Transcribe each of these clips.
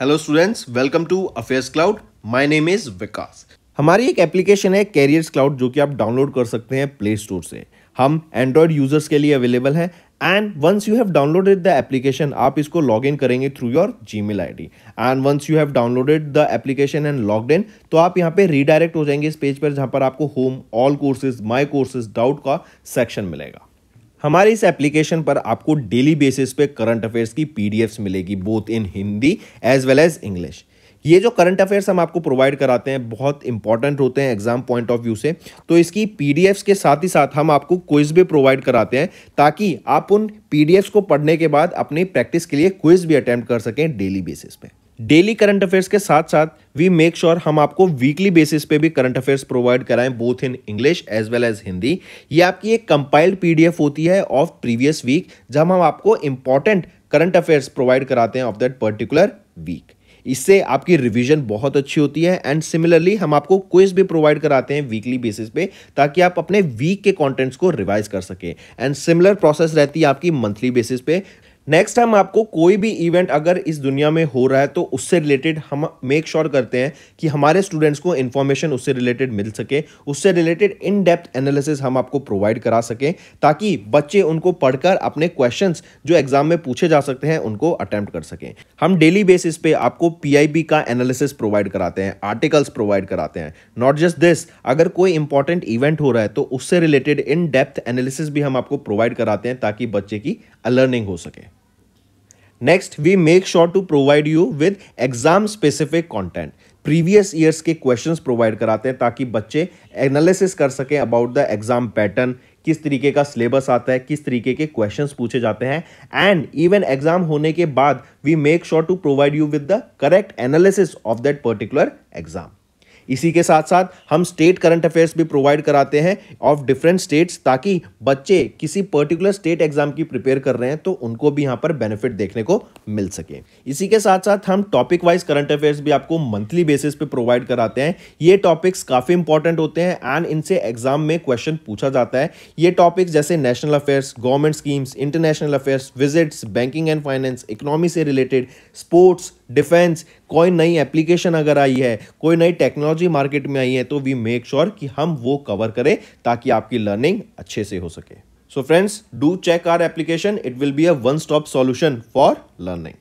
Hello students welcome to affairs cloud my name is Vikas हमारी एक application है carriers cloud जो कि आप डाउनलोड कर सकते हैं प्ले स्टोर से हम एंड्रॉयड यूजर्स के लिए अवेलेबल है and once you have downloaded the application आप इसको लॉग इन करेंगे through your Gmail I D and once you have downloaded the application and log in तो आप यहाँ पे रीडायरेक्ट हो जाएंगे इस पेज पर जहाँ पर आपको home all courses my courses doubt का सेक्शन मिलेगा हमारे इस एप्लीकेशन पर आपको डेली बेसिस पे करंट अफेयर्स की पीडीएफ्स मिलेगी both in Hindi as well as English ये जो करंट अफेयर्स हम आपको प्रोवाइड कराते हैं बहुत इंपॉर्टेंट होते हैं एग्जाम पॉइंट ऑफ व्यू से तो इसकी पीडीएफ्स के साथ ही साथ हम आपको क्विज भी प्रोवाइड कराते हैं ताकि आप उन पीडीएफ्स को पढ़ने के बाद अपनी प्रैक्टिस के लिए क्विज भी अटैम्प्ट कर सकें डेली बेसिस पर डेली करंट अफेयर्स के साथ साथ वी मेक श्योर हम आपको वीकली बेसिस पे भी करंट अफेयर्स प्रोवाइड कराएं both in English as well as Hindi ये आपकी एक कंपाइल्ड पीडीएफ होती है ऑफ प्रीवियस वीक जब हम आपको इंपॉर्टेंट करंट अफेयर्स प्रोवाइड कराते हैं ऑफ दैट पर्टिकुलर वीक इससे आपकी रिवीजन बहुत अच्छी होती है एंड सिमिलरली हम आपको क्विज भी प्रोवाइड कराते हैं वीकली बेसिस पे ताकि आप अपने वीक के कंटेंट्स को रिवाइज कर सकें एंड सिमिलर प्रोसेस रहती है आपकी मंथली बेसिस पे नेक्स्ट हम आपको कोई भी इवेंट अगर इस दुनिया में हो रहा है तो उससे रिलेटेड हम मेक श्योर sure करते हैं कि हमारे स्टूडेंट्स को इन्फॉर्मेशन उससे रिलेटेड मिल सके उससे रिलेटेड इन डेप्थ एनालिसिस हम आपको प्रोवाइड करा सकें ताकि बच्चे उनको पढ़कर अपने क्वेश्चंस जो एग्जाम में पूछे जा सकते हैं उनको अटैम्प्ट कर सकें हम डेली बेसिस पे आपको पी का एनालिसिस प्रोवाइड कराते हैं आर्टिकल्स प्रोवाइड कराते हैं नॉट जस्ट दिस अगर कोई इंपॉर्टेंट इवेंट हो रहा है तो उससे रिलेटेड इन डेप्थ एनालिसिस भी हम आपको प्रोवाइड कराते हैं ताकि बच्चे की अलर्निंग हो सके next we make sure to provide you with exam specific content previous years के क्वेश्चंस प्रोवाइड कराते हैं ताकि बच्चे एनालिसिस कर सकें अबाउट द एग्जाम पैटर्न किस तरीके का सिलेबस आता है किस तरीके के क्वेश्चंस पूछे जाते हैं एंड इवन एग्जाम होने के बाद we make sure to provide you with the correct analysis of that particular exam इसी के साथ साथ हम स्टेट करंट अफेयर्स भी प्रोवाइड कराते हैं ऑफ डिफरेंट स्टेट्स ताकि बच्चे किसी पर्टिकुलर स्टेट एग्जाम की प्रिपेयर कर रहे हैं तो उनको भी यहाँ पर बेनिफिट देखने को मिल सके इसी के साथ साथ हम टॉपिक वाइज करंट अफेयर्स भी आपको मंथली बेसिस पे प्रोवाइड कराते हैं ये टॉपिक्स काफ़ी इंपॉर्टेंट होते हैं एंड इनसे एग्जाम में क्वेश्चन पूछा जाता है ये टॉपिक्स जैसे national affairs government schemes international affairs visits banking and finance economy से रिलेटेड स्पोर्ट्स डिफेंस कोई नई एप्लीकेशन अगर आई है कोई नई टेक्नोलॉजी मार्केट में आई है तो वी मेक श्योर कि हम वो कवर करें ताकि आपकी लर्निंग अच्छे से हो सके सो friends do check our application it will be a one stop solution for learning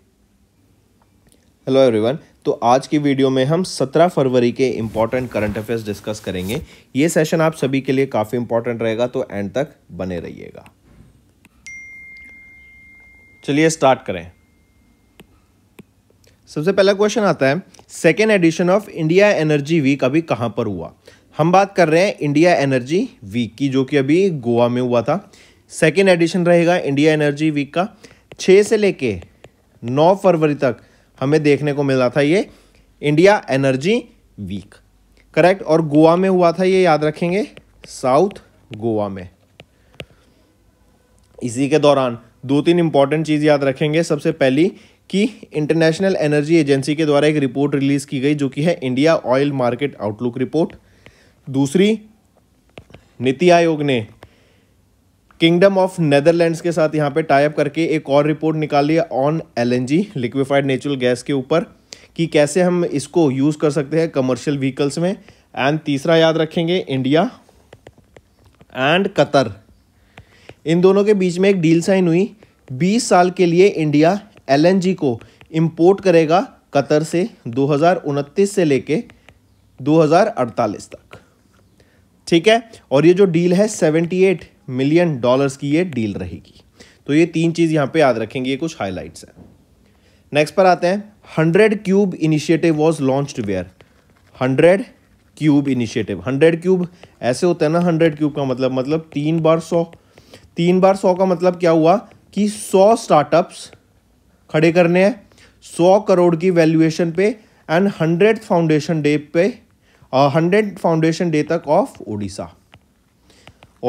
hello everyone तो आज की वीडियो में हम 17 फरवरी के इंपॉर्टेंट करंट अफेयर्स डिस्कस करेंगे ये सेशन आप सभी के लिए काफ़ी इंपॉर्टेंट रहेगा तो एंड तक बने रहिएगा चलिए स्टार्ट करें सबसे पहला क्वेश्चन आता है second edition of India energy week अभी कहाँ पर हुआ हम बात कर रहे हैं इंडिया एनर्जी वीक की जो कि अभी गोवा में हुआ था सेकेंड एडिशन रहेगा इंडिया एनर्जी वीक का छः से लेके नौ फरवरी तक हमें देखने को मिला था ये इंडिया एनर्जी वीक करेक्ट और गोवा में हुआ था ये याद रखेंगे साउथ गोवा में इसी के दौरान दो तीन इंपॉर्टेंट चीज़ याद रखेंगे सबसे पहली कि इंटरनेशनल एनर्जी एजेंसी के द्वारा एक रिपोर्ट रिलीज़ की गई जो कि है India oil market outlook report दूसरी नीति आयोग ने किंगडम ऑफ नेदरलैंड्स के साथ यहाँ पे टाइप करके एक और रिपोर्ट निकाली है on LNG liquefied natural gas के ऊपर कि कैसे हम इसको यूज़ कर सकते हैं कमर्शियल व्हीकल्स में एंड तीसरा याद रखेंगे इंडिया एंड कतर इन दोनों के बीच में एक डील साइन हुई 20 साल के लिए इंडिया एल को इम्पोर्ट करेगा कतर से दो से लेके 2048 तक ठीक है और ये जो डील है 78 मिलियन डॉलर्स की ये डील रहेगी तो ये तीन चीज़ यहाँ पे याद रखेंगे ये कुछ हाइलाइट्स हैं नेक्स्ट पर आते हैं 100 cube initiative was launched where 100 cube initiative 100 cube ऐसे होता है ना 100 क्यूब का मतलब मतलब तीन बार सौ तीन बार सौ का मतलब क्या हुआ कि सौ स्टार्टअप्स खड़े करने हैं सौ करोड़ की वैल्यूएशन पे एंड हंड्रेड फाउंडेशन डे पे हंड्रेड फाउंडेशन डे तक ऑफ ओडिशा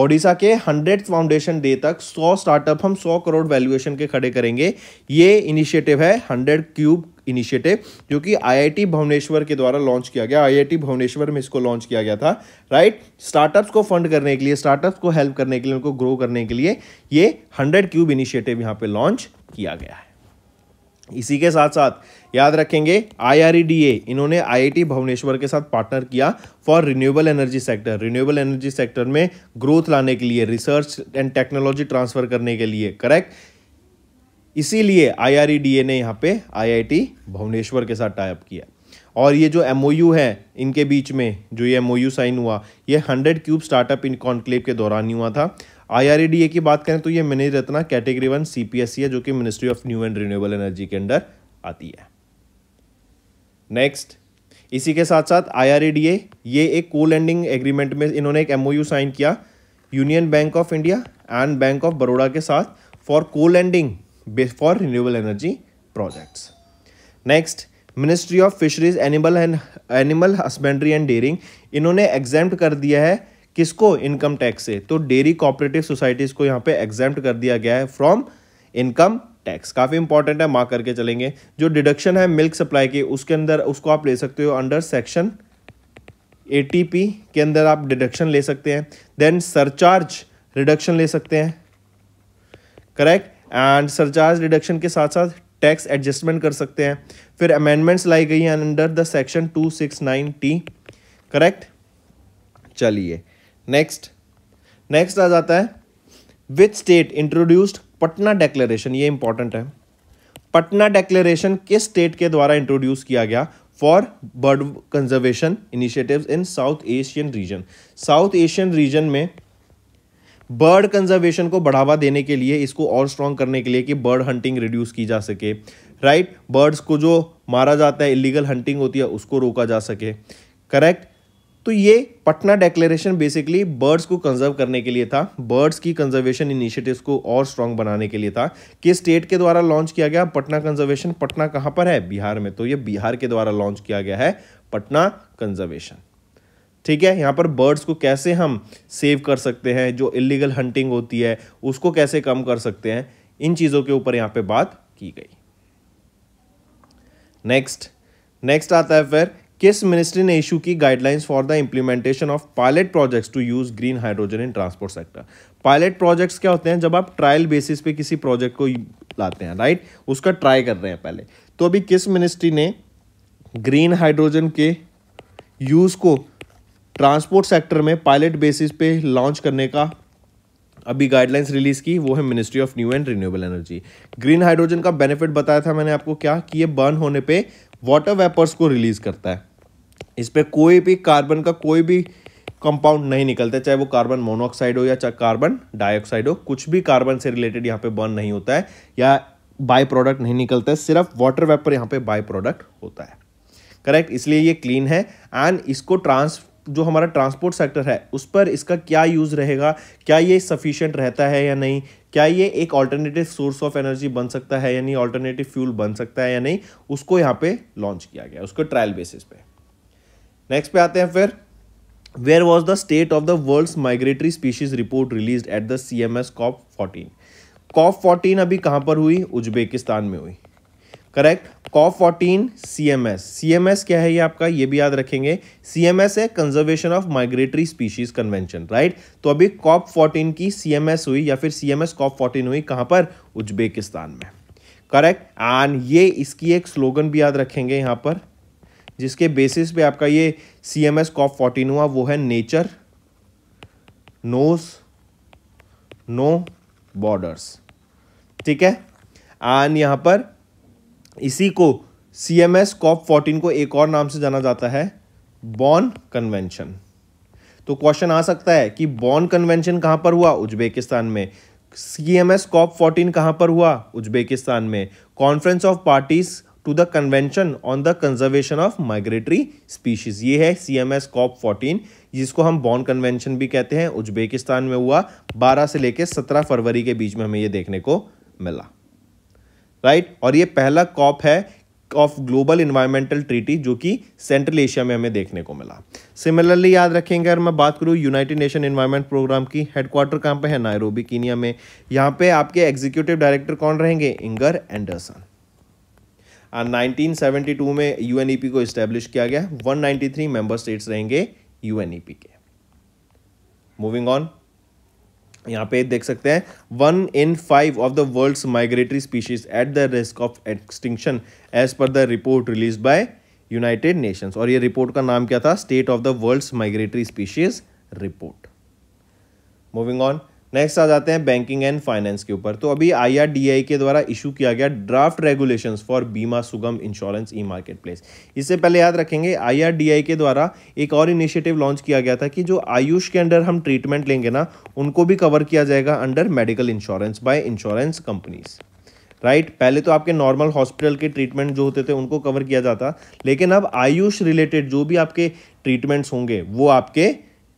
ओडिशा के हंड्रेड फाउंडेशन डे तक सौ स्टार्टअप हम सौ करोड़ वैल्यूएशन के खड़े करेंगे ये इनिशिएटिव है हंड्रेड क्यूब इनिशिएटिव जो कि आईआईटी भुवनेश्वर के द्वारा लॉन्च किया गया आईआईटी भुवनेश्वर में इसको लॉन्च किया गया था राइट स्टार्टअप्स को फंड करने के लिए स्टार्टअप्स को हेल्प करने के लिए उनको ग्रो करने के लिए ये हंड्रेड क्यूब इनिशिएटिव यहाँ पे लॉन्च किया गया है इसी के साथ साथ याद रखेंगे आई e इन्होंने आईआईटी भुवनेश्वर के साथ पार्टनर किया for renewable energy sector renewable energy sector में ग्रोथ लाने के लिए रिसर्च एंड टेक्नोलॉजी ट्रांसफर करने के लिए करेक्ट इसीलिए आईआरईडीए e ने यहाँ पे आईआईटी भुवनेश्वर के साथ टाइप किया और ये जो एम है इनके बीच में जो ये एम साइन हुआ ये hundred cube startup in conclave के दौरान ही हुआ था आई की बात करें तो ये mini Ratna category one C है जो कि ministry of new and renewable energy के अंडर आती है नेक्स्ट इसी के साथ साथ आई ये एक को लैंडिंग एग्रीमेंट में इन्होंने एक एमओयू साइन किया Union Bank of India and Bank of Baroda के साथ for co lending for renewable energy projects next ministry of fisheries animal and animal husbandry and dairying इन्होंने एग्जैम्प्ट कर दिया है किसको इनकम टैक्स से तो डेयरी कोऑपरेटिव सोसाइटीज़ को यहाँ पे एग्जाम्प्ट कर दिया गया है फ्रॉम इनकम टैक्स काफ़ी इंपॉर्टेंट है मार्क करके चलेंगे जो डिडक्शन है मिल्क सप्लाई के उसके अंदर उसको आप ले सकते हो अंडर सेक्शन ए के अंदर आप डिडक्शन ले सकते हैं देन सरचार्ज रिडक्शन ले सकते हैं करेक्ट एंड सरचार्ज रिडक्शन के साथ साथ टैक्स एडजस्टमेंट कर सकते हैं फिर अमेंडमेंट्स लाई गई हैं under the section two six nine T correct चलिए नेक्स्ट नेक्स्ट आ जाता है with state introduced Patna declaration ये इंपॉर्टेंट है पटना डेक्लेरेशन किस स्टेट के द्वारा इंट्रोड्यूस किया गया for bird conservation initiatives in South Asian region South Asian region में बर्ड कंजर्वेशन को बढ़ावा देने के लिए इसको और स्ट्रॉन्ग करने के लिए कि बर्ड हंटिंग रिड्यूस की जा सके राइट right? बर्ड्स को जो मारा जाता है इलीगल हंटिंग होती है उसको रोका जा सके करेक्ट तो ये पटना डेक्लेरेशन बेसिकली बर्ड्स को कंजर्व करने के लिए था बर्ड्स की कंजर्वेशन इनिशिएटिव्स को और स्ट्रांग बनाने के लिए था कि स्टेट के द्वारा लॉन्च किया गया पटना कंजर्वेशन पटना कहाँ पर है बिहार में तो ये बिहार के द्वारा लॉन्च किया गया है पटना कंजर्वेशन ठीक है यहाँ पर बर्ड्स को कैसे हम सेव कर सकते हैं जो इलीगल हंटिंग होती है उसको कैसे कम कर सकते हैं इन चीज़ों के ऊपर यहाँ पे बात की गई नेक्स्ट नेक्स्ट आता है फिर किस मिनिस्ट्री ने इशू की guidelines for the implementation of pilot projects to use green hydrogen in transport sector pilot projects क्या होते हैं जब आप ट्रायल बेसिस पे किसी प्रोजेक्ट को लाते हैं राइट उसका ट्राई कर रहे हैं पहले तो अभी किस मिनिस्ट्री ने ग्रीन हाइड्रोजन के यूज़ को ट्रांसपोर्ट सेक्टर में पायलट बेसिस पे लॉन्च करने का अभी गाइडलाइंस रिलीज की वो है ministry of new and renewable energy green hydrogen का बेनिफिट बताया था मैंने आपको क्या कि ये बर्न होने पे वाटर वेपर्स को रिलीज करता है इस पर कोई भी कार्बन का कोई भी कंपाउंड नहीं निकलता चाहे वो कार्बन मोनोऑक्साइड हो या चाहे कार्बन डाइऑक्साइड हो कुछ भी कार्बन से रिलेटेड यहाँ पे बर्न नहीं होता है या बाय प्रोडक्ट नहीं निकलता है सिर्फ वाटर वेपर यहाँ पे बाय प्रोडक्ट होता है करेक्ट इसलिए ये क्लीन है एंड इसको ट्रांस जो हमारा ट्रांसपोर्ट सेक्टर है उस पर इसका क्या यूज़ रहेगा क्या ये सफिशियंट रहता है या नहीं क्या ये एक ऑल्टरनेटिव सोर्स ऑफ एनर्जी बन सकता है यानी ऑल्टरनेटिव फ्यूल बन सकता है या नहीं उसको यहाँ पे लॉन्च किया गया उसको ट्रायल बेसिस पे नेक्स्ट पे आते हैं फिर where was the state of the world migratory species report release at the C M S COP fourteen COP fourteen अभी कहां पर हुई उज्बेकिस्तान में हुई correct COP fourteen C M S C M S क्या है ये आपका ये भी याद रखेंगे सी एम एस है conservation of migratory species convention right तो अभी कॉप फोर्टीन की सी एम एस हुई या फिर C M S COP fourteen हुई कहां पर उज्बेकिस्तान में करेक्ट एंड ये इसकी एक स्लोगन भी याद रखेंगे यहां पर जिसके बेसिस पे आपका ये C M S COP fourteen हुआ वो है नेचर नोस नो बॉर्डर्स ठीक है एंड यहां पर इसी को C M S COP fourteen को एक और नाम से जाना जाता है बॉन कन्वेंशन तो क्वेश्चन आ सकता है कि बॉन कन्वेंशन कहां पर हुआ उज्बेकिस्तान में C M S COP fourteen कहां पर हुआ उज्बेकिस्तान में conference of parties to the convention on the conservation of migratory species ये है C M S COP fourteen जिसको हम बॉन कन्वेंशन भी कहते हैं उज्बेकिस्तान में हुआ बारह से लेकर सत्रह फरवरी के बीच में हमें ये देखने को मिला राइट right? और ये पहला कॉप है ऑफ ग्लोबल इन्वायरमेंटल ट्रीटी जो कि सेंट्रल एशिया में हमें देखने को मिला सिमिलरली याद रखेंगे अगर मैं बात करूँ यूनाइटेड नेशन इन्वायरमेंट प्रोग्राम की हेडक्वार्टर कहाँ पे है नायरोबी कीनिया में यहाँ पे आपके एग्जीक्यूटिव डायरेक्टर कौन रहेंगे इंगर एंडरसन 1972 में यूएनईपी e को इस्टेब्लिश किया गया 193 मेंबर स्टेट्स रहेंगे यूएनईपी e के मूविंग ऑन यहाँ पे देख सकते हैं one in five of the world's migratory species at the risk of extinction as per the report release by United Nations और ये रिपोर्ट का नाम क्या था state of the world's migratory species report moving on next आ जाते हैं banking and finance के ऊपर तो अभी आईआरडीआई के द्वारा इशू किया गया draft regulations for Bima Sugam insurance e market place इससे पहले याद रखेंगे आईआरडीआई के द्वारा एक और इनिशिएटिव लॉन्च किया गया था कि जो आयुष के अंडर हम ट्रीटमेंट लेंगे ना उनको भी कवर किया जाएगा under medical insurance by insurance companies right right? पहले तो आपके नॉर्मल हॉस्पिटल के ट्रीटमेंट जो होते थे उनको कवर किया जाता लेकिन अब आयुष रिलेटेड जो भी आपके ट्रीटमेंट्स होंगे वो आपके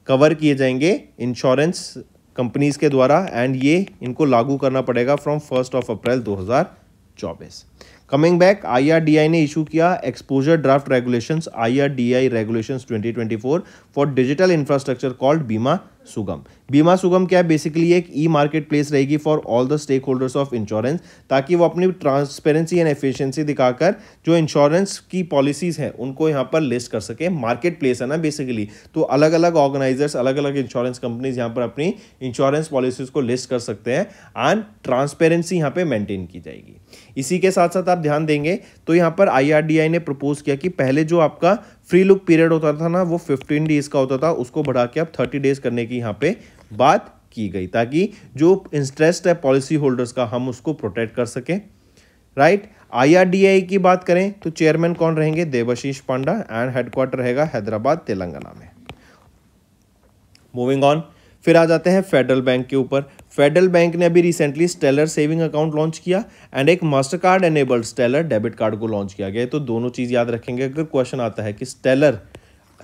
कवर किए जाएंगे इंश्योरेंस कंपनीज़ के द्वारा एंड ये इनको लागू करना पड़ेगा from first of April 2024 coming back IRDAI ने इशू किया exposure draft regulations IRDAI regulations 2024 for digital infrastructure called Bima Sugam Bima Sugam क्या है बेसिकली एक ई मार्केट प्लेस रहेगी for all the stakeholders of insurance ताकि वो अपनी ट्रांसपेरेंसी एंड एफिशिएंसी दिखाकर जो इंश्योरेंस की पॉलिसीज़ हैं उनको यहाँ पर लिस्ट कर सके मार्केट प्लेस है ना बेसिकली तो अलग अलग ऑर्गेनाइजर्स अलग अलग इंश्योरेंस कंपनीज यहाँ पर अपनी इंश्योरेंस पॉलिसीज़ को लिस्ट कर सकते हैं एंड ट्रांसपेरेंसी यहाँ पर मेंटेन की जाएगी इसी के साथ साथ आप ध्यान देंगे तो यहाँ पर आई ने प्रपोज किया कि पहले जो आपका फ्री लुक पीरियड होता था ना वो 15 डेज का होता था उसको बढ़ा के अब 30 डेज करने की यहाँ पे बात की गई ताकि जो इंटरेस्ट है पॉलिसी होल्डर्स का हम उसको प्रोटेक्ट कर सकें राइट आईआरडीआई की बात करें तो चेयरमैन कौन रहेंगे देवशीष पांडा एंड हेडक्वार्टर रहेगा हैदराबाद तेलंगाना में मूविंग ऑन फिर आ जाते हैं फेडरल बैंक के ऊपर फेडरल बैंक ने अभी recently stellar saving account launch किया एंड एक Mastercard enabled stellar debit card को लॉन्च किया गया तो दोनों चीज़ याद रखेंगे अगर क्वेश्चन आता है कि स्टेलर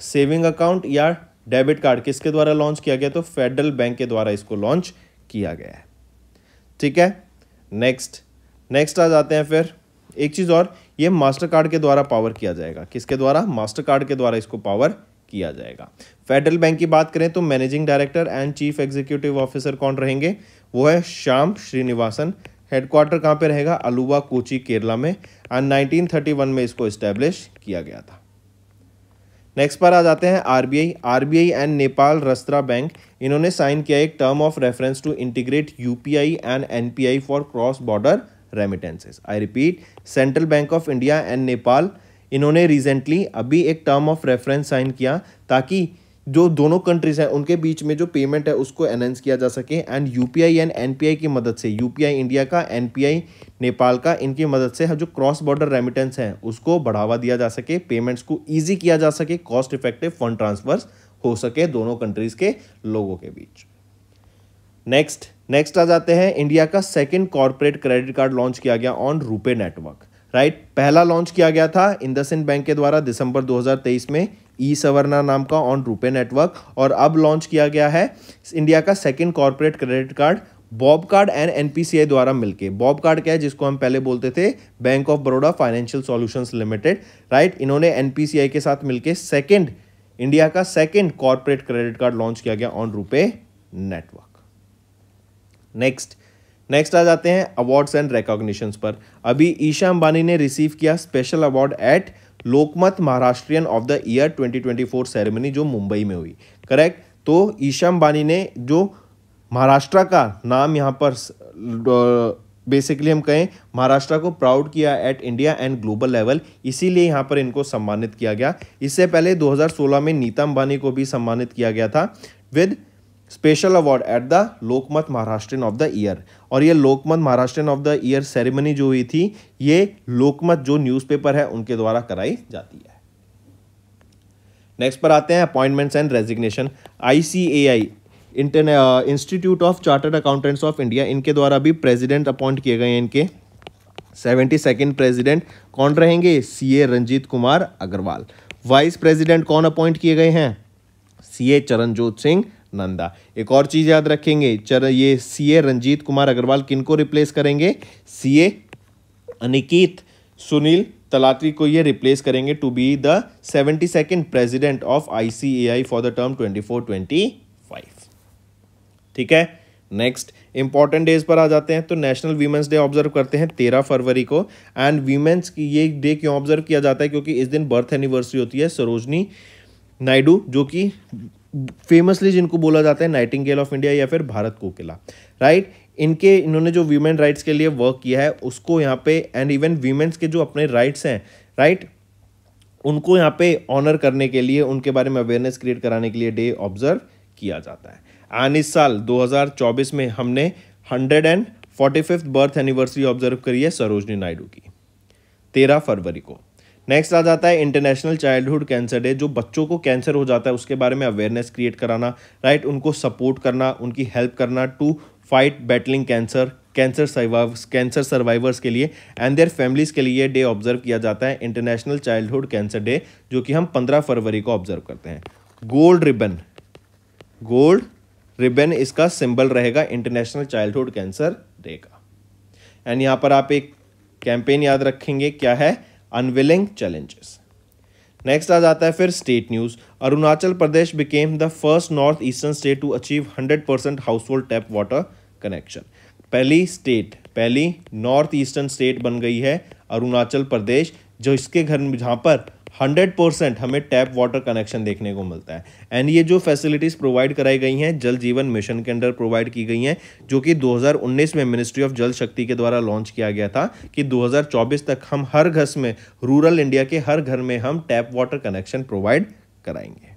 सेविंग अकाउंट या डेबिट कार्ड किसके द्वारा लॉन्च किया गया तो फेडरल बैंक के द्वारा इसको लॉन्च किया गया है ठीक है नेक्स्ट नेक्स्ट आ जाते हैं फिर एक चीज़ और ये मास्टर कार्ड के द्वारा पावर किया जाएगा किसके द्वारा मास्टर कार्ड के द्वारा इसको पावर किया जाएगा फेडरल बैंक की बात करें तो managing director and chief executive officer कौन रहेंगे वो है श्याम श्रीनिवासन हेडक्वार्टर कहाँ पे रहेगा अलुवा कोची केरला में एंड 1931 में इसको इस्टेब्लिश किया गया था नेक्स्ट पर आ जाते हैं RBI RBI and Nepal Rastra bank इन्होंने साइन किया एक term of reference to integrate UPI and NPI for cross border remittances I repeat central bank of India and Nepal इन्होंने रिसेंटली अभी एक टर्म ऑफ रेफरेंस साइन किया ताकि जो दोनों कंट्रीज हैं उनके बीच में जो पेमेंट है उसको एनहेंस किया जा सके एंड यूपीआई एंड एनपीआई की मदद से यूपीआई इंडिया का एनपीआई नेपाल का इनकी मदद से जो क्रॉस बॉर्डर रेमिटेंस है उसको बढ़ावा दिया जा सके पेमेंट्स को ईजी किया जा सके कॉस्ट इफेक्टिव फंड ट्रांसफर्स हो सके दोनों कंट्रीज के लोगों के बीच नेक्स्ट नेक्स्ट आ जाते हैं इंडिया का second corporate credit card launch किया गया on RuPay network right right? पहला लॉन्च किया गया था इंदसिन बैंक के द्वारा दिसंबर 2023 में ई सवरना नाम का ऑन रूपे नेटवर्क और अब लॉन्च किया गया है इंडिया का second corporate credit card BOB card and NPCI द्वारा मिलके बॉब कार्ड क्या है जिसको हम पहले बोलते थे Bank of Baroda financial solutions limited right इन्होंने एनपीसीआई के साथ मिलके सेकंड इंडिया का second corporate credit card launch किया गया on RuPay network next next आ जाते हैं अवार्ड्स एंड रिकॉग्निशंस पर अभी ईशा अंबानी ने रिसीव किया special award at Lokmat Maharashtrian of the year 2024 ceremony जो मुंबई में हुई करेक्ट तो ईशा अंबानी ने जो महाराष्ट्र का नाम यहाँ पर बेसिकली हम कहें महाराष्ट्र को प्राउड किया at India and global level इसीलिए यहाँ पर इनको सम्मानित किया गया इससे पहले 2016 में नीता अंबानी को भी सम्मानित किया गया था with special award at the Lokmat Maharashtrian of the year और ये Lokmat Maharashtra of the year ceremony जो हुई थी ये लोकमत जो न्यूज़पेपर है उनके द्वारा कराई जाती है नेक्स्ट पर आते हैं appointments and resignation I institute of chartered accountants of India इनके द्वारा भी प्रेसिडेंट अपॉइंट किए गए हैं इनके सेवेंटी सेकेंड प्रेजिडेंट कौन रहेंगे C A Ranjeet Kumar Agarwal vice president कौन अपॉइंट किए गए हैं सी ए चरणजोत सिंह नंदा एक और चीज़ याद रखेंगे चर ये सीए रंजीत कुमार अग्रवाल किन को रिप्लेस करेंगे सीए अनिकित सुनील तलात्री को ये रिप्लेस करेंगे to be the seventy second president of I for the term twenty four twenty five ठीक है नेक्स्ट इंपॉर्टेंट डेज पर आ जाते हैं तो नेशनल वीमेंस डे ऑब्जर्व करते हैं तेरह फरवरी को एंड वीमेंस की ये डे क्यों ऑब्जर्व किया जाता है क्योंकि इस दिन बर्थ एनिवर्सरी होती है सरोजनी नायडू जो कि फेमसली जिनको बोला जाता है नाइटिंगेल ऑफ इंडिया या फिर भारत कोकिला राइट इनके इन्होंने जो वीमेन राइट्स के लिए वर्क किया है उसको यहाँ पे एंड इवन व्यूमेन्स के जो अपने राइट्स हैं राइट उनको यहाँ पे ऑनर करने के लिए उनके बारे में अवेयरनेस क्रिएट कराने के लिए डे ऑब्जर्व किया जाता है एंड इस साल 2024 में हमने hundred and forty fifth birth anniversary observe करी है सरोजनी नायडू की तेरह फरवरी को नेक्स्ट आ जाता है इंटरनेशनल चाइल्डहुड कैंसर डे जो बच्चों को कैंसर हो जाता है उसके बारे में अवेयरनेस क्रिएट कराना राइट उनको सपोर्ट करना उनकी हेल्प करना to fight battling cancer cancer survivors cancer survivors के लिए एंड देयर फैमिलीज़ के लिए डे ऑब्जर्व किया जाता है इंटरनेशनल चाइल्डहुड कैंसर डे जो कि हम पंद्रह फरवरी को ऑब्जर्व करते हैं गोल्ड रिबन गोल्ड रिबन इसका सिंबल रहेगा इंटरनेशनल चाइल्डहुड कैंसर डे का एंड यहाँ पर आप एक कैंपेन याद रखेंगे क्या है अनविलिंग चैलेंजेस नेक्स्ट आ जाता है फिर state news Arunachal Pradesh became the first north eastern state to achieve 100 percent household tap water connection पहली स्टेट पहली नॉर्थ ईस्टर्न स्टेट बन गई है अरुणाचल प्रदेश जो इसके घर जहाँ पर हंड्रेड परसेंट हमें टैप वाटर कनेक्शन देखने को मिलता है एंड ये जो फैसिलिटीज़ प्रोवाइड कराई गई हैं जल जीवन मिशन के अंडर प्रोवाइड की गई हैं जो कि 2019 में मिनिस्ट्री ऑफ जल शक्ति के द्वारा लॉन्च किया गया था कि 2024 तक हम हर घर में रूरल इंडिया के हर घर में हम टैप वाटर कनेक्शन प्रोवाइड कराएंगे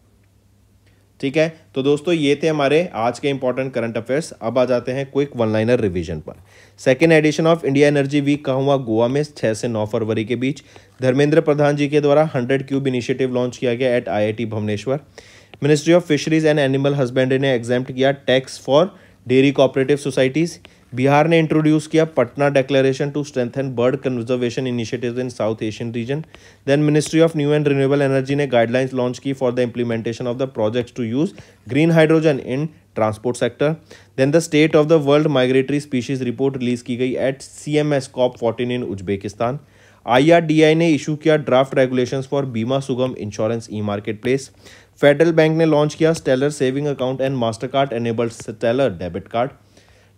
ठीक है तो दोस्तों ये थे हमारे आज के इंपॉर्टेंट करंट अफेयर्स अब आ जाते हैं क्विक वन लाइनर रिवीजन पर second edition of India energy week का हुआ गोवा में छः से नौ फरवरी के बीच धर्मेंद्र प्रधान जी के द्वारा हंड्रेड क्यूब इनिशिएटिव लॉन्च किया गया at IIT Bhubaneswar ministry of fisheries and animal husbandry ने एग्जाम्प्ट किया tax for dairy cooperative societies Bihar ने इंट्रोड्यूस किया Patna declaration to strengthen bird conservation initiatives in South Asian region then ministry of new and renewable energy ने guidelines launch की for the implementation of the projects to use green hydrogen in transport sector then the state of the world migratory species report release की गई at C M S COP fourteen in Uzbekistan I ने issue किया draft regulation for Bima Sugam insurance e market marketplace Federal Bank ने launch किया stellar saving account and Mastercard enabled stellar debit card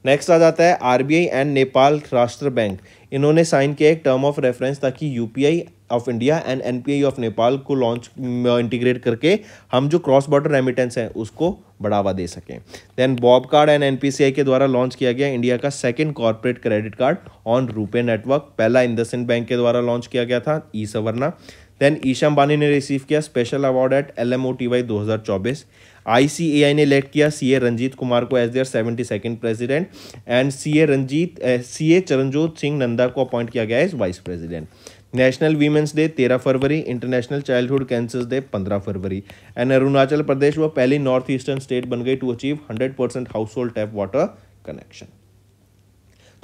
next आ जाता है RBI and Nepal राष्ट्र bank इन्होंने sign किया एक टर्म ऑफ रेफरेंस ताकि UPI of India and NPI of Nepal को लॉन्च इंटीग्रेट करके हम जो क्रॉस बॉर्डर रेमिटेंस है उसको बढ़ावा दे सकें then BOB card and NPCI के द्वारा लॉन्च किया गया इंडिया का second corporate credit card on RuPay network पहला इंदसिन बैंक के द्वारा लॉन्च किया गया था ई सवरना देन ईशा अंबानी ने रिसीव किया special award at L M O T Y दो हज़ार चौबीस आई सी ए आई ने इलेक्ट किया सी ए रंजीत कुमार को as their seventy second president and C A Ranjeet C A Charanjot Singh Nanda को अपॉइंट किया गया as vice president national women's day तेरह फरवरी इंटरनेशनल चाइल्डहुड कैंसर डे पंद्रह फरवरी एंड अरुणाचल प्रदेश वह पहली नॉर्थ ईस्टर्न स्टेट बन गई to achieve hundred percent household tap water connection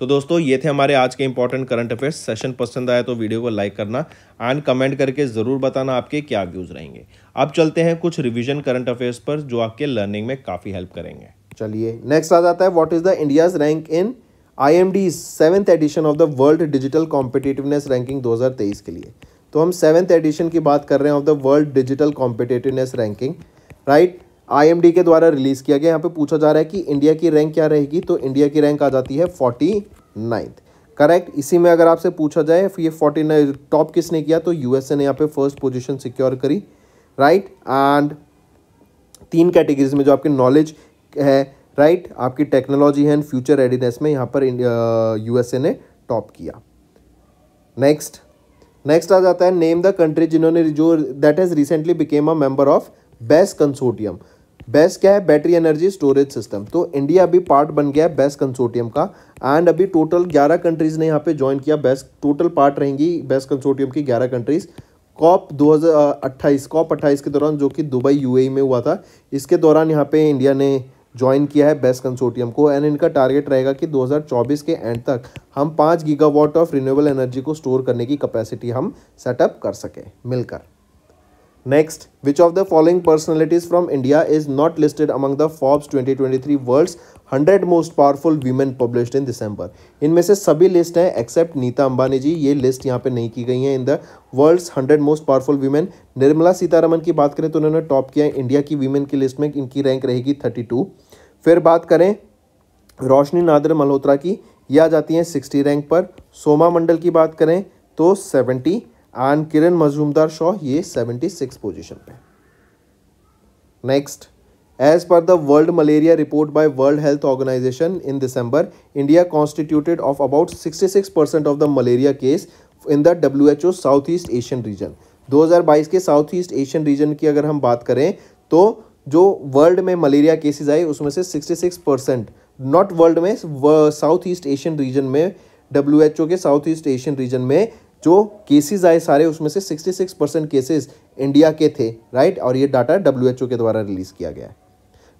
तो दोस्तों ये थे हमारे आज के इंपॉर्टेंट करंट अफेयर्स सेशन पसंद आया तो वीडियो को लाइक करना एंड कमेंट करके ज़रूर बताना आपके क्या व्यूज़ रहेंगे अब चलते हैं कुछ रिविजन करंट अफेयर्स पर जो आपके लर्निंग में काफ़ी हेल्प करेंगे चलिए नेक्स्ट आ जाता है what is the India's rank in I M D seventh edition of the world digital competitiveness ranking 2023 के लिए तो हम सेवेंथ एडिशन की बात कर रहे हैं of the world digital competitiveness ranking right IMD के द्वारा रिलीज़ किया गया यहाँ पे पूछा जा रहा है कि इंडिया की रैंक क्या रहेगी तो इंडिया की रैंक आ जाती है फोर्टी नाइन्थ करेक्ट इसी में अगर आपसे पूछा जाए ये फोर्टी नाइन टॉप किसने किया तो यूएसए ने यहाँ पे फर्स्ट पोजिशन सिक्योर करी राइट एंड तीन कैटेगरीज में जो आपकी नॉलेज है राइट right? आपकी टेक्नोलॉजी एंड फ्यूचर रेडीनेस में यहाँ पर यूएसए ने टॉप किया नेक्स्ट नेक्स्ट आ जाता है नेम द कंट्री जिन्होंने जो that has recently became a member of best consortium BESS क्या है बैटरी एनर्जी स्टोरेज सिस्टम तो इंडिया अभी पार्ट बन गया है बेस कंसोर्टियम का एंड अभी टोटल 11 कंट्रीज़ ने यहाँ पे ज्वाइन किया बेस टोटल पार्ट रहेंगी बेस कंसोर्टियम की 11 कंट्रीज़ कॉप 2028 कॉप 28 के दौरान जो कि दुबई यूएई e में हुआ था इसके दौरान यहाँ पे इंडिया ने ज्वाइन किया है बेस्ट कंसोर्टियम को एंड इनका टारगेट रहेगा कि 2024 के एंड तक हम पाँच गीगावाट ऑफ रिन्यूएबल एनर्जी को स्टोर करने की कैपेसिटी हम सेटअप कर सकें मिलकर of the following the from India is not listed among the Forbes twenty twenty 2023 world hundred most powerful women published in December इनमें से सभी लिस्ट हैं एक्सेप्ट नीता अंबानी जी ये लिस्ट यहाँ पे नहीं की गई है in the world's hundred most powerful women Nirmala Sitharaman की बात करें तो उन्होंने टॉप किया है इंडिया की वीमेन की लिस्ट में इनकी रैंक रहेगी थर्टी टू फिर बात करें रोशनी नादर मल्होत्रा की यह आ जाती हैं सिक्सटी रैंक पर सोमा मंडल की बात करें तो सेवेंटी एंड किरण मजूमदार शॉ ये सेवेंटी सिक्स पोजिशन पे next as per the world malaria report by world health organization in December India constituted of about sixty six percent of the malaria case in the W H O south east Asian region दो हजार बाईस के south east Asian reason की अगर हम बात करें तो जो वर्ल्ड में मलेरिया केसेज आए उसमें से sixty six percent not world में साउथ ईस्ट एशियन रीजन में डब्ल्यू एच ओ के साउथ ईस्ट एशियन रीजन में जो केसेस आए सारे उसमें से 66 परसेंट केसेस इंडिया के थे राइट और ये डाटा डब्ल्यू के द्वारा रिलीज़ किया गया है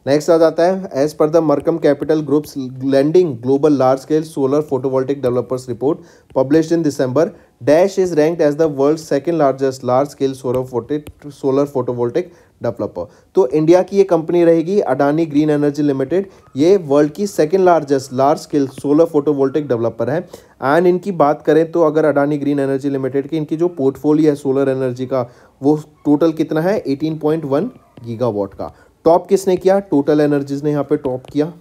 नेक्स्ट आ जाता है as per the Mercom capital groups landing global large scale solar photovoltaic developers report publish in December dash is rank as the world second largest large scale solar photo solar photovoltaic developer तो India की ये company रहेगी Adani green energy limited ये world की second largest large scale solar photovoltaic developer है and इनकी बात करें तो अगर अडानी ग्रीन एनर्जी लिमिटेड की इनकी जो पोर्टफोलियो है सोलर एनर्जी का वो टोटल कितना है 18.1 गीगावाट का टॉप किसने किया टोटल एनर्जीज ने यहाँ पे टॉप किया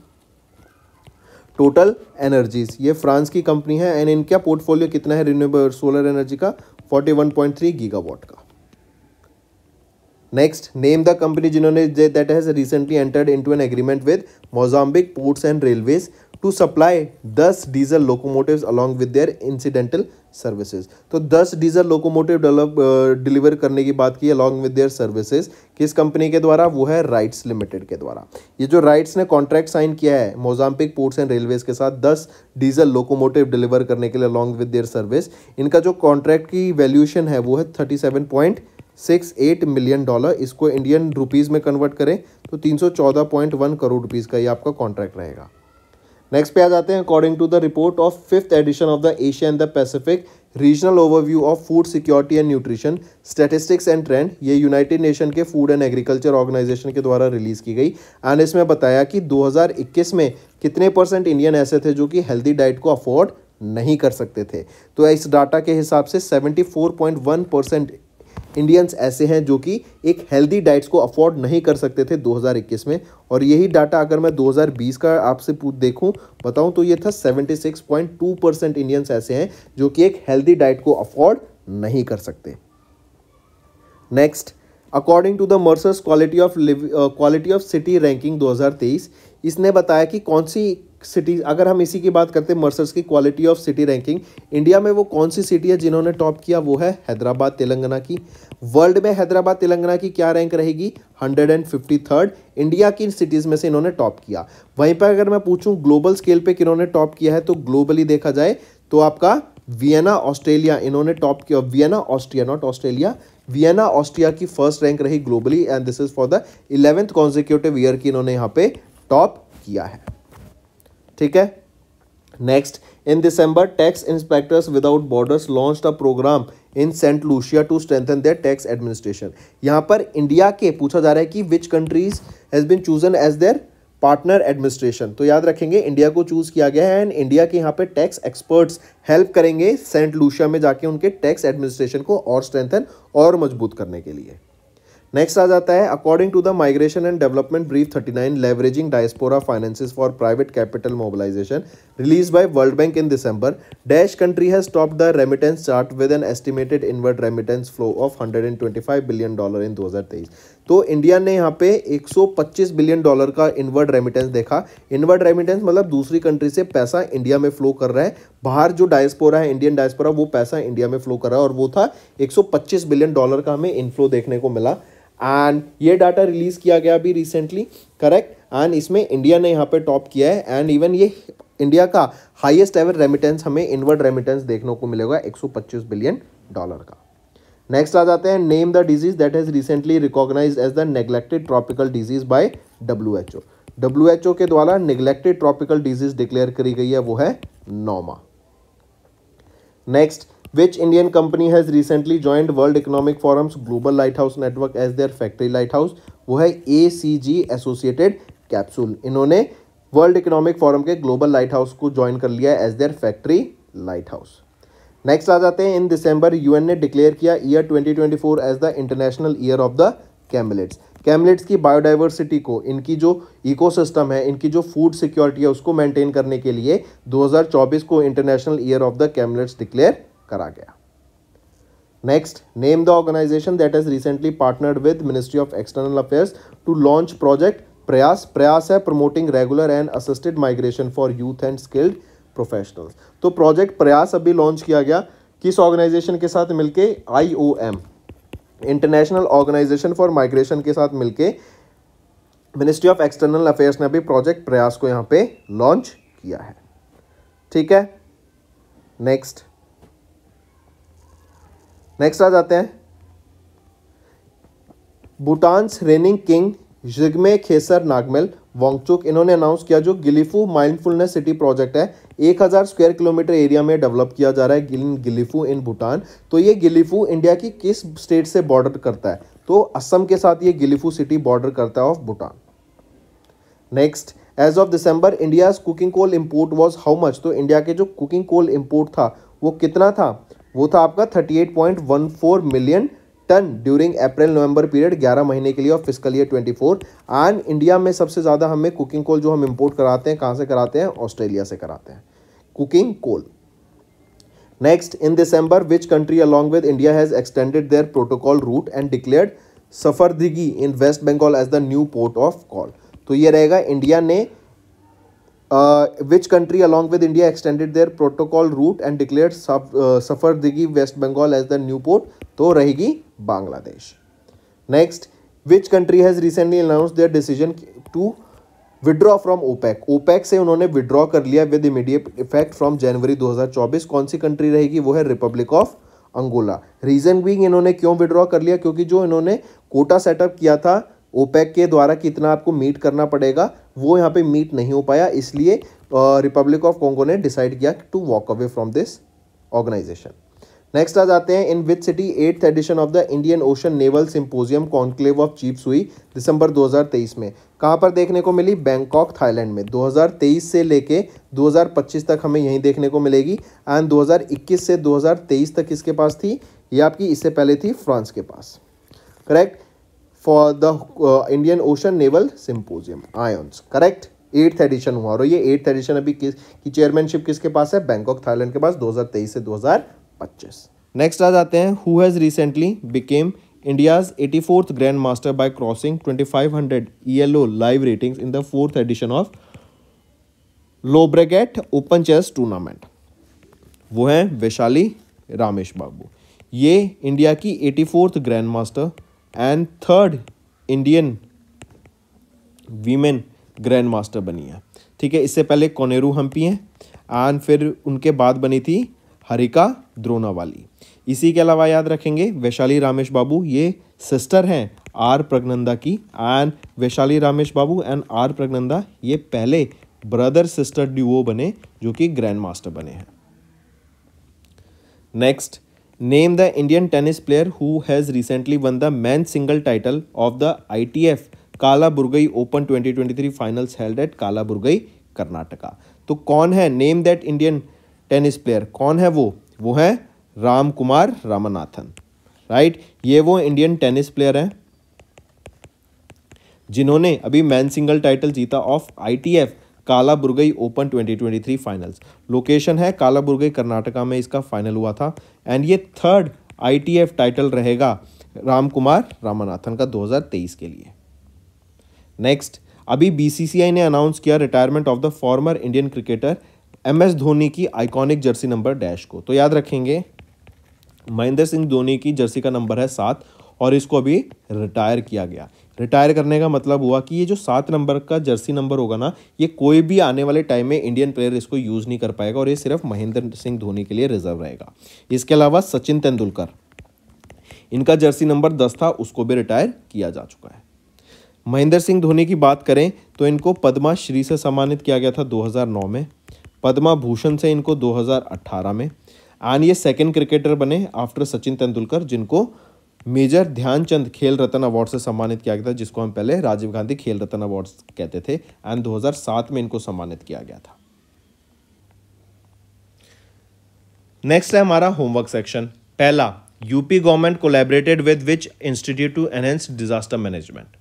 टोटल एनर्जीज ये फ्रांस की कंपनी है एंड इनका पोर्टफोलियो कितना है रिन्यूएबल सोलर एनर्जी का 41.3 गीगावाट का नेक्स्ट नेम द कंपनी जिन्होंने that has recently entered into an agreement with Mozambique ports and railways to supply दस diesel locomotive along with their incidental services तो दस diesel locomotive develop deliver करने की बात की अलॉन्ग विद देयर सर्विसेज किस company के द्वारा वो है राइट्स लिमिटेड के द्वारा ये जो राइट्स ने कॉन्ट्रैक्ट साइन किया है मोजाम्पिक पोर्ट्स एंड रेलवेज के साथ दस डीजल लोकोमोटिव डिलीवर करने के लिए अलॉन्ग विद देयर सर्विस इनका जो कॉन्ट्रैक्ट की वैल्यूशन है वो है thirty seven point six eight million dollar इसको इंडियन रुपीज़ में कन्वर्ट करें तो तीन सौ चौदह पॉइंट वन करोड़ रुपीज़ का ये आपका कॉन्ट्रैक्ट रहेगा नेक्स्ट पे आ जाते हैं according to the report of fifth edition of the Asia and the Pacific regional overview of food security and nutrition statistics and trend ये यूनाइटेड नेशन के फूड एंड एग्रीकल्चर ऑर्गेनाइजेशन के द्वारा release की गई एंड इसमें बताया कि 2021 में कितने परसेंट इंडियन ऐसे थे जो कि हेल्दी डाइट को अफोर्ड नहीं कर सकते थे तो इस डाटा के हिसाब से 74.1 परसेंट इंडियंस ऐसे हैं जो कि एक हेल्दी डाइट्स को अफोर्ड नहीं कर सकते थे 2021 में और यही डाटा अगर मैं 2020 का आपसे पूछ देखूं बताऊं तो ये था 76.2 परसेंट इंडियंस ऐसे हैं जो कि एक हेल्दी डाइट को अफोर्ड नहीं कर सकते next according to the Mercer's quality of quality of city ranking 2023 इसने बताया कि कौन सी सिटी अगर हम इसी की बात करते हैं मर्सर्स की quality of city ranking India में वो कौन सी सिटी है जिन्होंने टॉप किया वो है हैदराबाद तेलंगाना की वर्ल्ड में हैदराबाद तेलंगाना की क्या रैंक रहेगी hundred and fifty third India की सिटीज़ में से इन्होंने टॉप किया वहीं पर अगर मैं पूछूँ ग्लोबल स्केल पर किन्होंने टॉप किया है तो ग्लोबली देखा जाए तो आपका वियना ऑस्ट्रेलिया इन्होंने टॉप किया Vienna Austria not Australia Vienna Austria की फर्स्ट रैंक रही globally and this is for the eleventh consecutive year की इन्होंने यहाँ पे टॉप किया है ठीक है next in December tax inspectors without borders launch the program in Saint Lucia to strengthen their tax administration यहाँ पर इंडिया के पूछा जा रहा है कि which countries has been chosen as there partner administration तो याद रखेंगे इंडिया को चूज़ किया गया है एंड इंडिया के यहाँ पे टैक्स एक्सपर्ट्स हेल्प करेंगे सेंट लूशिया में जाके उनके टैक्स एडमिनिस्ट्रेशन को और स्ट्रेंथन और मजबूत करने के लिए नेक्स्ट आ जाता है according to the migration and development brief 39 leveraging diaspora finances for private capital mobilization release by world bank in December dash country has stop the remittance chart with an estimated inward remittance flow of 125 billion dollar in 2023 तो India ने यहाँ पे 125 billion dollar का inward remittance देखा inward remittance मतलब दूसरी country से पैसा इंडिया में फ्लो कर रहा है बाहर जो डायस्पोरा है इंडियन डायस्पोरा वो पैसा इंडिया में फ्लो कर रहा है और वो था एक बिलियन डॉलर का हमें इनफ्लो देखने को मिला एंड ये डाटा रिलीज़ किया गया अभी रिसेंटली करेक्ट एंड इसमें इंडिया ने यहाँ पे टॉप किया है एंड इवन ये इंडिया का हाईएस्ट एवर रेमिटेंस हमें इनवर्ड रेमिटेंस देखने को मिलेगा 125 बिलियन डॉलर का नेक्स्ट आ जाते हैं name the disease that has recently recognize as the neglected tropical disease by W H O H O के द्वारा निगलेक्टेड ट्रॉपिकल डिजीज डिक्लेयर करी गई है वो है noma next Which Indian company has recently joined World Economic Forum's Global Lighthouse Network as their factory lighthouse? वो है A C G associated capsules इन्होंने वर्ल्ड इकोनॉमिक फोरम के ग्लोबल लाइट हाउस को ज्वाइन कर लिया as their factory lighthouse next आ जाते हैं इन दिसंबर यूएन ने डिक्लेयर किया year 2024 as the international year of the camelids camelids की बायोडाइवर्सिटी को इनकी जो इकोसिस्टम है इनकी जो फूड सिक्योरिटी है उसको मेंटेन करने के लिए 2024 को international year of the camelids declare करा गया next name the organization that is recently partnered with ministry of external affairs to launch project Prayas Prayas है promoting regular and assisted migration for youth and skilled professionals तो project Prayas अभी launch किया गया किस organisation के साथ मिलके IOM international organization for migration के साथ मिलके मिनिस्ट्री ऑफ एक्सटर्नल अफेयर्स ने अभी प्रोजेक्ट प्रयास को यहाँ पे लॉन्च किया है ठीक है नेक्स्ट नेक्स्ट आ जाते हैं भूटान्स रेनिंग किंग जिगमे खेसर नागमेल वांगचुक इन्होंने अनाउंस किया जो गिलिफू माइंडफुलनेस सिटी प्रोजेक्ट है 1000 स्क्वायर किलोमीटर एरिया में डेवलप किया जा रहा है गिल, गिलिफू इन भूटान तो ये गिलिफू इंडिया की किस स्टेट से बॉर्डर करता है तो असम के साथ ये गिलिफू सिटी बॉर्डर करता है of Bhutan next as of December India's coking coal import was how much तो इंडिया के जो कुकिंग कोल इम्पोर्ट था वो कितना था वो था आपका 38.14 million ton during April November period 11 महीने के लिए of physical year 24 and India में सबसे ज़्यादा हमें कुकिंग कोल जो हम इंपोर्ट कराते हैं कहाँ से कराते हैं ऑस्ट्रेलिया से कराते हैं coking coal next in December which country along with India has extended their protocol route and declared Sagardighi in West Bengal as the new port of call तो ये रहेगा इंडिया ने uh, which country along with India extended their protocol route and declared sub, uh, Safardigi West Bengal as the new port तो रहेगी Bangladesh next which country has recently announce their decision to withdraw from OPEC OPEC से उन्होंने withdraw कर लिया with immediate effect from January 2024 कौन सी country रहेगी वो है republic of Angola reason being इन्होंने क्यों विड्रॉ कर लिया क्योंकि जो इन्होंने कोटा सेटअप किया था ओपेक के द्वारा कितना आपको मीट करना पड़ेगा वो यहाँ पे मीट नहीं हो पाया इसलिए रिपब्लिक ऑफ कॉन्गो ने डिसाइड किया to walk away from this organization next आ जाते हैं in which city eighth edition of the Indian Ocean naval symposium conclave of chiefs हुई दिसंबर 2023 में कहाँ पर देखने को मिली बैंकॉक थाईलैंड में 2023 से लेके 2025 तक हमें यहीं देखने को मिलेगी एंड 2021 से 2023 तक इसके पास थी ये आपकी इससे पहले थी फ्रांस के पास correct for the Indian Ocean naval symposium IONS correct eighth edition हुआ और ये एट्थ एडिशन अभी किस की चेयरमैनशिप किसके पास है बैंकॉक थाईलैंड के पास 2023 से 2025 नेक्स्ट आ जाते हैं who has recently became India's eighty fourth grand master by crossing 2500 five live ratings in the fourth edition of Llobregat open chess tournament वो हैं वैशाली रामेश बाबू ये इंडिया की eighty fourth grand master and third Indian women grand master बनी है ठीक है इससे पहले कोनेरू हम्पी हैं एंड फिर उनके बाद बनी थी हरिका द्रोनावाली इसी के अलावा याद रखेंगे वैशाली रामेश बाबू ये सिस्टर हैं आर प्रगनंदा की and Vaishali Ramesh Babu and R Praggnanandhaa ये पहले ब्रदर सिस्टर ड्यूओ बने जो कि ग्रैंड मास्टर बने हैं next Name the Indian tennis player who has recently won the men's single title of the ITF Kalaburagi open 2023 finals held at Kalaburagi Karnataka तो कौन है name that Indian tennis player कौन है वो वो है राम कुमार रामनाथन राइट ये वो इंडियन टेनिस प्लेयर हैं जिन्होंने अभी मैन सिंगल टाइटल जीता of I T F Kalaburagi open 2023 finals location है कालाबुर्गई कर्नाटका में इसका फाइनल हुआ था एंड ये थर्ड आईटीएफ टाइटल रहेगा रामकुमार रामानाथन का 2023 के लिए नेक्स्ट अभी बीसीसीआई ने अनाउंस किया retirement of the former Indian cricketer M S Dhoni की आइकॉनिक जर्सी नंबर डैश को तो याद रखेंगे महेंद्र सिंह धोनी की जर्सी का नंबर है सात और इसको अभी रिटायर किया गया रिटायर करने का मतलब हुआ कि ये जो सात नंबर का जर्सी नंबर होगा ना ये कोई भी आने वाले टाइम में इंडियन प्लेयर इसको यूज़ नहीं कर पाएगा और ये सिर्फ महेंद्र सिंह धोनी के लिए रिजर्व रहेगा इसके अलावा सचिन तेंदुलकर इनका जर्सी नंबर दस था उसको भी रिटायर किया जा चुका है महेंद्र सिंह धोनी की बात करें तो इनको पद्मा श्री से सम्मानित किया गया था 2009 में पद्मा भूषण से इनको 2018 में एंड ये सेकंड क्रिकेटर बने आफ्टर सचिन तेंदुलकर जिनको मेजर ध्यानचंद खेल रत्न अवार्ड से सम्मानित किया गया था जिसको हम पहले राजीव गांधी खेल रत्न अवार्ड कहते थे एंड 2007 में इनको सम्मानित किया गया था नेक्स्ट है हमारा होमवर्क सेक्शन पहला UP government collaborated with which institute to enhance disaster management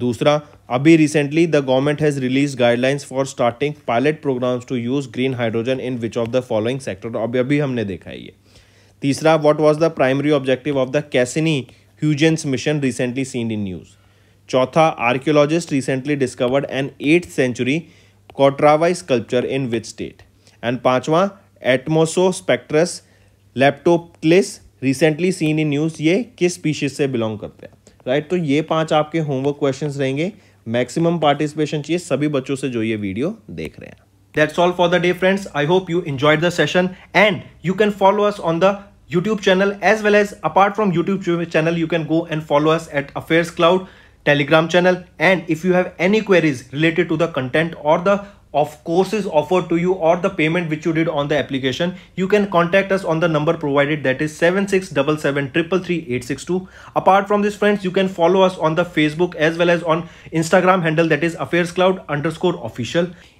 दूसरा अभी recently the government has release guidelines for starting pilot programs to use green hydrogen in which of the following sector अभी अभी हमने देखा है ये तीसरा what was the primary objective of the Cassini Huygens mission recently seen in news चौथा archaeologist recently discovered an eighth century कॉट्रावाइज culture in which state and पांचवा atmoso spectrus leptoplis recently seen in news ये किस species से belong करते हैं right right? तो ये पांच आपके होमवर्क क्वेश्चंस रहेंगे मैक्सिमम पार्टिसिपेशन चाहिए सभी बच्चों से जो ये वीडियो देख रहे हैं That's all for the day friends. I hope you enjoyed the session and you can follow us on the YouTube channel as well as apart from YouTube channel you can go and follow us at Affairs Cloud Telegram channel and if you have any queries related to the content or the of courses offered to you or the payment which you did on the application, you can contact us on the number provided that is 767733862. Apart from this friends, you can follow us on the Facebook as well as on Instagram handle that is Affairs Cloud underscore official.